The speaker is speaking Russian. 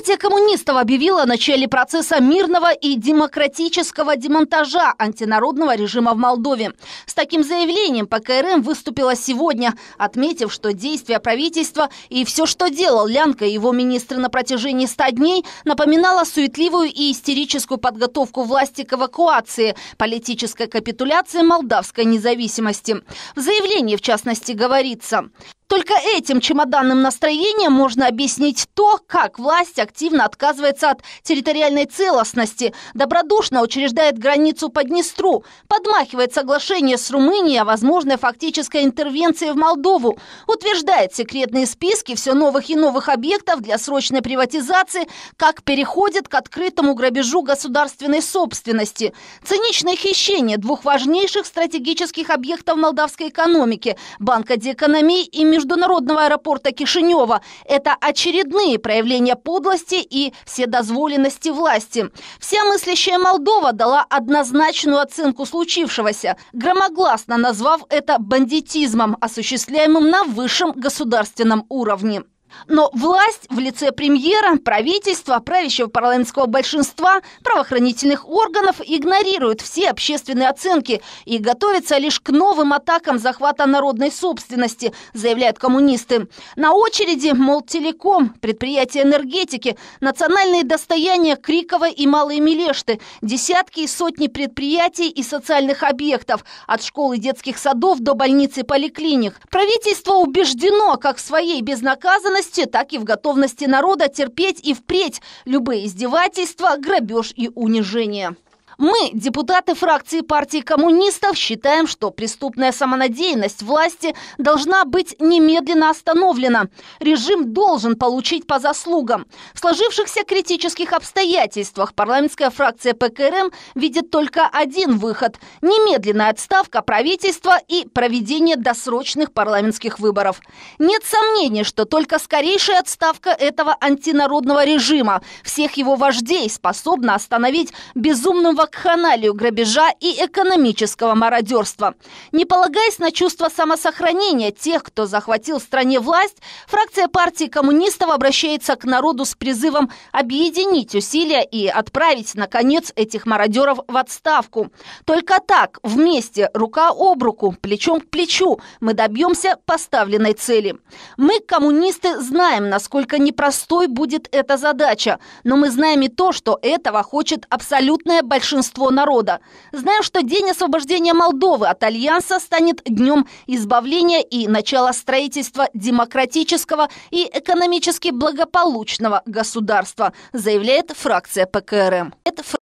Партия коммунистов объявила о начале процесса мирного и демократического демонтажа антинародного режима в Молдове. С таким заявлением ПКРМ выступила сегодня, отметив, что действия правительства и все, что делал Лянка и его министры на протяжении 100 дней, напоминало суетливую и истерическую подготовку власти к эвакуации, политической капитуляции молдавской независимости. В заявлении, в частности, говорится... Только этим чемоданным настроением можно объяснить то, как власть активно отказывается от территориальной целостности, добродушно учреждает границу по Днестру, подмахивает соглашение с Румынией о возможной фактической интервенции в Молдову, утверждает секретные списки все новых и новых объектов для срочной приватизации, как переходит к открытому грабежу государственной собственности, циничное хищение двух важнейших стратегических объектов молдавской экономики – Банка Деэкономии и Международного международного аэропорта Кишинева. Это очередные проявления подлости и вседозволенности власти. Вся мыслящая Молдова дала однозначную оценку случившегося, громогласно назвав это бандитизмом, осуществляемым на высшем государственном уровне. Но власть в лице премьера, правительства, правящего парламентского большинства, правоохранительных органов игнорирует все общественные оценки и готовится лишь к новым атакам захвата народной собственности, заявляют коммунисты. На очереди мол, Телеком, предприятия энергетики, национальные достояния Крикова и Малые Мелешты, десятки и сотни предприятий и социальных объектов, от школ и детских садов до больниц и поликлиник. Правительство убеждено, как в своей безнаказанности, безопасности, так и в готовности народа терпеть и впредь любые издевательства, грабеж и унижение. Мы, депутаты фракции партии коммунистов, считаем, что преступная самонадеянность власти должна быть немедленно остановлена. Режим должен получить по заслугам. В сложившихся критических обстоятельствах парламентская фракция ПКРМ видит только один выход – немедленная отставка правительства и проведение досрочных парламентских выборов. Нет сомнений, что только скорейшая отставка этого антинародного режима, всех его вождей, способна остановить безумного вакханалию грабежа и экономического мародерства. Не полагаясь на чувство самосохранения тех, кто захватил в стране власть, фракция партии коммунистов обращается к народу с призывом объединить усилия и отправить, наконец, этих мародеров в отставку. Только так, вместе, рука об руку, плечом к плечу, мы добьемся поставленной цели. Мы, коммунисты, знаем, насколько непростой будет эта задача, но мы знаем и то, что этого хочет абсолютное большинство большинство народа. Знаю, что день освобождения Молдовы от Альянса станет днем избавления и начала строительства демократического и экономически благополучного государства, заявляет фракция ПКРМ. Это